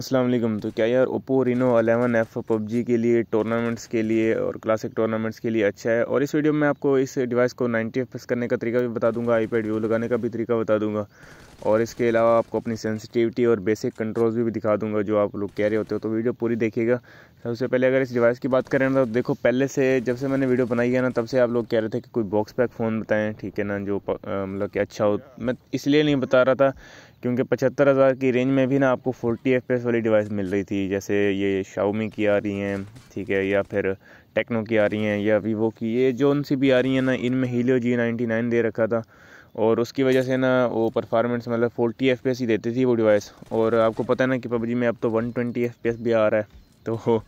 अस्सलाम वालेकुम तो क्या यार ओप्पो रिनो 11 एफ़ पबजी के लिए टूर्नामेंट्स के लिए और क्लासिक टूर्नामेंट्स के लिए अच्छा है और इस वीडियो में आपको इस डिवाइस को 90 एफ करने का तरीका भी बता दूंगा आईपैड व्यू लगाने का भी तरीका बता दूंगा और इसके अलावा आपको अपनी सेंसिटिविटी और बेसिक कंट्रोल्स भी, भी दिखा दूंगा जो आप लोग कह रहे होते हो तो वीडियो पूरी देखिएगा सबसे पहले अगर इस डिवाइस की बात करें ना तो देखो पहले से जब से मैंने वीडियो बनाई है ना तब से आप लोग कह रहे थे कि कोई बॉक्स पैक फ़ोन बताएं ठीक है ना जो मतलब कि अच्छा हो मैं इसलिए नहीं बता रहा था क्योंकि पचहत्तर हज़ार की रेंज में भी ना आपको फोर्टी एफ वाली डिवाइस मिल रही थी जैसे ये शाओमी की आ रही हैं ठीक है या फिर टेक्नो की आ रही हैं या वीवो की ये जो सी भी आ रही हैं ना इनमें हीलो जी नाइन्टी नाइन दे रखा था और उसकी वजह से ना वो परफॉर्मेंस मतलब फोर्टी एफ ही देती थी वो डिवाइस और आपको पता है ना कि पबजी में अब तो वन ट्वेंटी एफ भी आ रहा है तो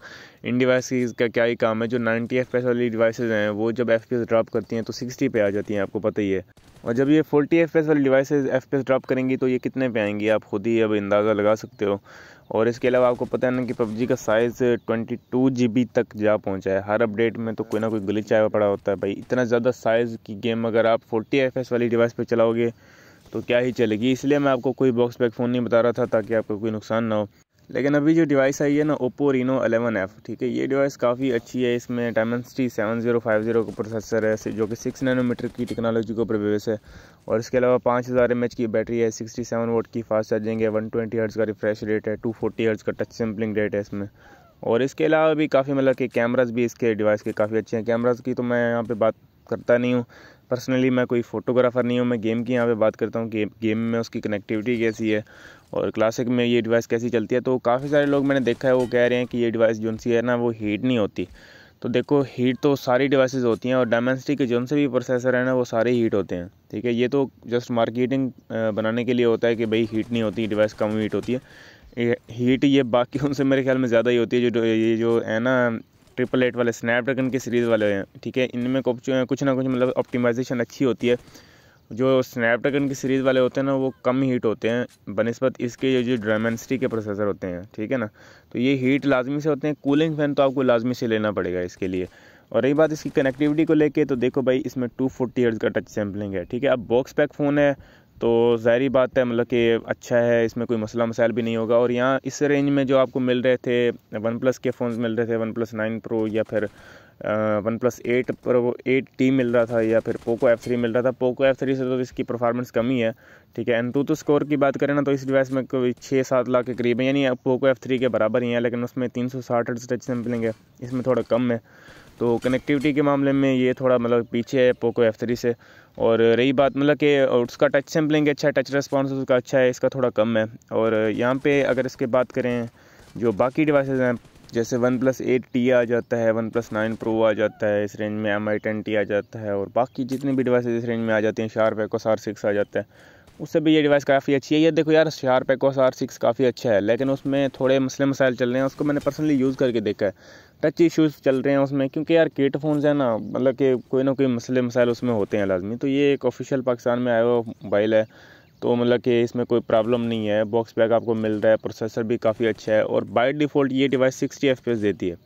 इन डिवाइसेस का क्या ही काम है जो 90 एफ वाली डिवाइसेस हैं वो जब एफ ड्रॉप करती हैं तो 60 पे आ जाती हैं आपको पता ही है और जब ये 40 एफ वाली डिवाइसेस एफ ड्रॉप करेंगी तो ये कितने पे आएंगी आप खुद ही अब अंदाज़ा लगा सकते हो और इसके अलावा आपको पता है ना कि पबजी का साइज़ ट्वेंटी टू तक जा पहुँचा है हर अपडेट में तो कोई ना कोई ग्लिच आया पड़ा होता है भाई इतना ज़्यादा साइज़ की गेम अगर आप फोर्टी एफ वाली डिवाइस पर चलाओगे तो क्या ही चलेगी इसलिए मैं आपको कोई बॉक्स पैक फ़ोन नहीं बता रहा था ताकि आपको कोई नुकसान ना हो लेकिन अभी जो डिवाइस आई है ना ओप्पो रीनो 11F ठीक है ये डिवाइस काफ़ी अच्छी है इसमें फाइव 7050 का प्रोसेसर है जो कि 6 नैनोमीटर की टेक्नोलॉजी के ऊपर बेस है और इसके अलावा 5000 हज़ार की बैटरी है 67 वोट की फास्ट चार्जिंग है 120 ट्वेंटी का रिफ्रेश रेट है 240 फोर्टी का टच सैम्पलिंग रेट है इसमें और इसके अलावा भी काफ़ी मतलब कि कैमराज भी इसके डिवाइस के काफ़ी अच्छे हैं कैमराज की तो मैं यहाँ पर बात करता नहीं हूँ पर्सनली मैं कोई फोटोग्राफर नहीं हूँ मैं गेम की यहाँ पे बात करता हूँ कि गेम में उसकी कनेक्टिविटी कैसी है और क्लासिक में ये डिवाइस कैसी चलती है तो काफ़ी सारे लोग मैंने देखा है वो कह रहे हैं कि ये डिवाइस जो है ना वो हीट नहीं होती तो देखो हीट तो सारी डिवाइसेस होती हैं और डायमेंसिटी के जो से भी प्रोसेसर हैं ना वो सारे हीट होते हैं ठीक है ये तो जस्ट मार्केटिंग बनाने के लिए होता है कि भाई हीट नहीं होती डिवाइस कम हीट होती है हीट ये बाकी उनसे मेरे ख्याल में ज़्यादा ही होती है जो ये जो है ना ट्रिपल एट वाले स्नैपड्रैगन के सीरीज़ वाले हैं ठीक है इनमें कुछ कुछ ना कुछ मतलब ऑप्टिमाइजेशन अच्छी होती है जो स्नैपड्रैगन की सीरीज़ वाले होते हैं ना वो कम हीट होते हैं बनस्बत इसके जो ड्रामेंसटी के प्रोसेसर होते हैं ठीक है ना तो ये हीट लाजमी से होते हैं कूलिंग फ़ैन तो आपको लाजमी से लेना पड़ेगा इसके लिए और रही बात इसकी कनेक्टिविटी को लेके तो देखो भाई इसमें टू फोर्टी का टच सैम्पलिंग है ठीक है अब बॉक्स पैक फ़ोन है तो ज़ाहरी बात है मतलब कि अच्छा है इसमें कोई मसला मसाइल भी नहीं होगा और यहाँ इस रेंज में जो आपको मिल रहे थे वन प्लस के फ़ोन मिल रहे थे वन प्लस नाइन प्रो या फिर OnePlus eight Pro eight T मिल रहा था या फिर पोको एफ थ्री मिल रहा था पोको एफ थ्री से तो इसकी परफॉर्मेंस कम ही है ठीक है तो स्कोर की बात करें ना तो इस डिवाइस में कोई छः सात लाख के करीब है यानी पोको एफ थ्री के बराबर ही है लेकिन उसमें तीन सौ साठ टच मिलेंगे इसमें थोड़ा कम है तो कनेक्टिविटी के मामले में ये थोड़ा मतलब पीछे है पोको एफ थ्री से और रही बात मतलब कि उसका टच सैम्पलिंग अच्छा है टच रिस्पॉन्स उसका अच्छा है इसका थोड़ा कम है और यहाँ पे अगर इसके बात करें जो बाकी डिवाइसेज हैं जैसे वन प्लस एट टी आ जाता है वन प्लस नाइन प्रो आ जाता है इस रेंज में एम आई टेन टी आ जाता है और बाकी जितने भी डिवाइसेज इस रेंज में आ जाती हैं शार्प एक्स आर सिक्स आ जाता है उससे भी ये डिवाइस काफ़ी अच्छी है ये देखो यार शार्प एक्स आर सिक्स काफ़ी अच्छा है लेकिन उसमें थोड़े मसले मसाइल चल रहे हैं उसको मैंने पर्सनली यूज़ करके देखा है टच इश्यूज़ चल रहे हैं उसमें क्योंकि यार केट फ़ोन्स हैं ना मतलब कि कोई ना कोई मसले मसाइल उसमें होते हैं लाजमी तो ये एक ऑफिशियल पाकिस्तान में आया हुआ मोबाइल है तो मतलब कि इसमें कोई प्रॉब्लम नहीं है बॉक्स बैग आपको मिल रहा है प्रोसेसर भी काफ़ी अच्छा है और बाई डिफ़ॉल्ट ये डिवाइस सिक्सटी एफ देती है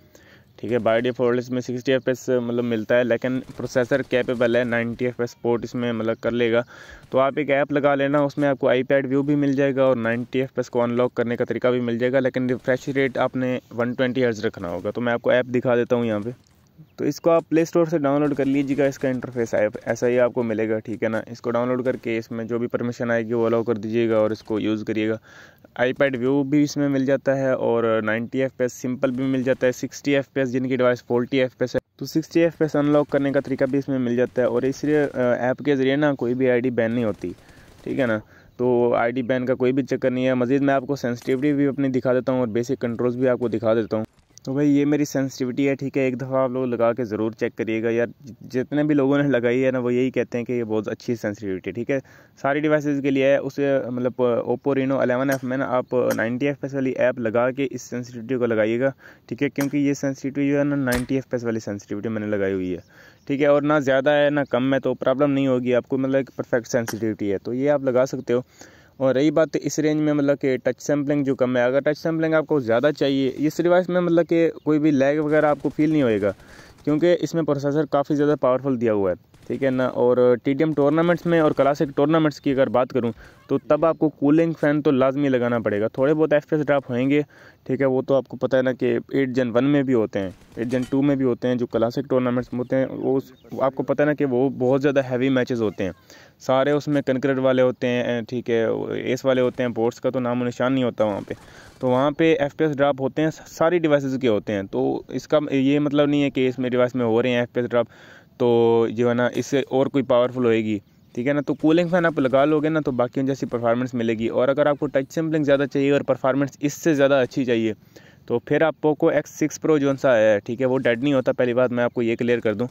ठीक है बाई डिफ़ॉल्ट इसमें सिक्सटी एफ मतलब मिलता है लेकिन प्रोसेसर कैपेबल है नाइन्टी एफ पोर्ट इसमें मतलब कर लेगा तो आप एक ऐप लगा लेना उसमें आपको आई पैड व्यू भी मिल जाएगा और नाइन्टी एफ को अनलॉक करने का तरीका भी मिल जाएगा लेकिन रिफ्रेश रेट आपने वन ट्वेंटी रखना होगा तो मैं आपको ऐप दिखा देता हूँ यहाँ पर तो इसको आप प्ले स्टोर से डाउनलोड कर लीजिएगा इसका इंटरफेस ऐसा ही आपको मिलेगा ठीक है ना इसको डाउनलोड करके इसमें जो भी परमिशन आएगी वो अलाउ कर दीजिएगा और इसको यूज़ करिएगा आईपैड व्यू भी इसमें मिल जाता है और 90 एफ सिंपल भी मिल जाता है 60 एफ जिनकी डिवाइस 40 एफ है तो 60 एफ अनलॉक करने का तरीका भी इसमें मिल जाता है और इसलिए ऐप के ज़रिए ना कोई भी डी बैन नहीं होती ठीक है ना तो डी बैन का कोई भी चक्कर नहीं है मज़ीद मैं आपको सेंसिटिविटी भी अपनी दिखा देता हूँ और बेसिक कंट्रोल्स भी आपको दिखा देता हूँ तो भाई ये मेरी सेंसिटिविटी है ठीक है एक दफ़ा आप लोग लगा के ज़रूर चेक करिएगा यार जितने भी लोगों ने लगाई है ना वो यही कहते हैं कि ये बहुत अच्छी सेंसिटिविटी है ठीक है सारी डिवाइसेस के लिए है उसे मतलब ओप्पो रिनो अलेवन एफ में ना आप नाइन्टी एफ वाली ऐप लगा के इस सेंसिटिविटी को लगाइएगा ठीक है क्योंकि ये सेंसिटिविटी जो है ना नाइन्टी एफ वाली सेंसिटिविटी मैंने लगाई हुई है ठीक है और ना ज़्यादा है ना कम है तो प्रॉब्लम नहीं होगी आपको मतलब एक परफेक्ट सेंसिटिविटी है तो ये आप लगा सकते हो और रही बात इस रेंज में मतलब कि टच सैम्पलिंग जो कम है अगर टच सैम्पलिंग आपको ज़्यादा चाहिए इस रिवाइस में मतलब कि कोई भी लैग वगैरह आपको फील नहीं होएगा क्योंकि इसमें प्रोसेसर काफ़ी ज़्यादा पावरफुल दिया हुआ है ठीक है ना और टी टूर्नामेंट्स में और क्लासिक टूर्नामेंट्स की अगर बात करूँ तो तब आपको कूलिंग फ़ैन तो लाजमी लगाना पड़ेगा थोड़े बहुत एफ ड्राप होंगे ठीक है वो तो आपको पता है ना कि एट जन वन में भी होते हैं एट जन टू में भी होते हैं जो क्लासिक टूर्नामेंट्स होते हैं वो आपको पता है ना कि वो बहुत ज़्यादा हैवी मैचेस होते हैं सारे उसमें कंक्रेट वाले होते हैं ठीक है एस वाले होते हैं बोर्ड्स का तो नाम निशान नहीं होता वहाँ पर तो वहाँ पर एफ पी एस ड्राप होते हैं सारी डिवाइस के होते हैं तो इसका ये मतलब नहीं है कि इसमें डिवाइस में हो रहे हैं एफ पी एस ड्राप तो जो है ना इससे और कोई पावरफुल होएगी ठीक है ना तो कूलिंग फ़ैन आप लगा लोगे ना तो बाकी जैसी परफॉर्मेंस मिलेगी और अगर आपको टच सैम्पलिंग ज़्यादा चाहिए और परफॉर्मेंस इससे ज़्यादा अच्छी चाहिए तो फिर आप पोको एक्स सिक्स प्रो जो सा है ठीक है वो डेड नहीं होता पहली बात मैं आपको ये क्लियर कर दूँ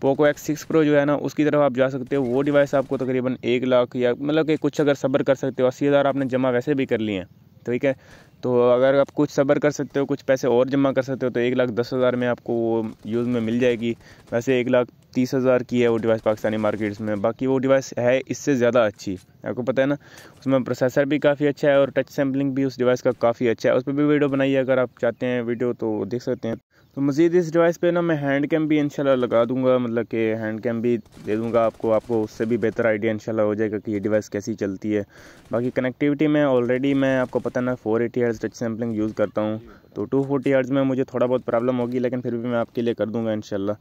पोको एक्स सिक्स प्रो जो है ना उसकी तरफ आप जा सकते हो वो डिवाइस आपको तकरीबन एक लाख या मतलब कि कुछ अगर सब्र कर सकते हो अस्सी हज़ार आपने जमा वैसे भी कर लिए हैं ठीक है तो अगर आप कुछ सब्र कर सकते हो कुछ पैसे और जमा कर सकते हो तो एक लाख दस हज़ार में आपको वो यूज़ में मिल जाएगी वैसे एक लाख तीस हज़ार की है वो डिवाइस पाकिस्तानी मार्केट्स में बाकी वो डिवाइस है इससे ज़्यादा अच्छी आपको पता है ना उसमें प्रोसेसर भी काफ़ी अच्छा है और टच सैम्पलिंग भी उस डिवाइस का काफ़ी अच्छा है उस पर भी वीडियो बनाइए अगर आप चाहते हैं वीडियो तो देख सकते हैं तो मज़ीद इस डिवाइस पे ना मैं हैंड कैम भी इनशाला लगा दूंगा मतलब कि हैंड कैम भी दे दूंगा आपको आपको उससे भी बेहतर आइडिया इनशाला हो जाएगा कि ये डिवाइस कैसी चलती है बाकी कनेक्टिविटी में ऑलरेडी मैं आपको पता ना four eighty hertz touch sampling use करता हूँ तो टू फोर्टी हर्ज में मुझे थोड़ा बहुत प्रॉब्लम होगी लेकिन फिर भी मैं आपके लिए कर दूँगा इनशाला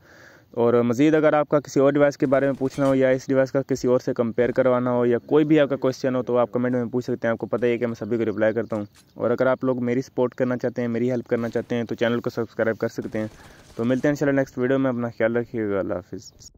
और मज़ीद अगर आपका किसी और डिवाइस के बारे में पूछना हो या इस डिवाइस का किसी और से कंपेयर करवाना हो या कोई भी आपका क्वेश्चन हो तो आप कमेंट में पूछ सकते हैं आपको पता ही है कि मैं सभी को रिप्लाई करता हूँ और अगर आप लोग मेरी सपोर्ट करना चाहते हैं मेरी हेल्प करना चाहते हैं तो चैनल को सब्सक्राइब कर सकते हैं तो मिलते हैं इंशाल्लाह नेक्स्ट वीडियो में अपना ख्याल रखिएगा अल्लाह हाफिज़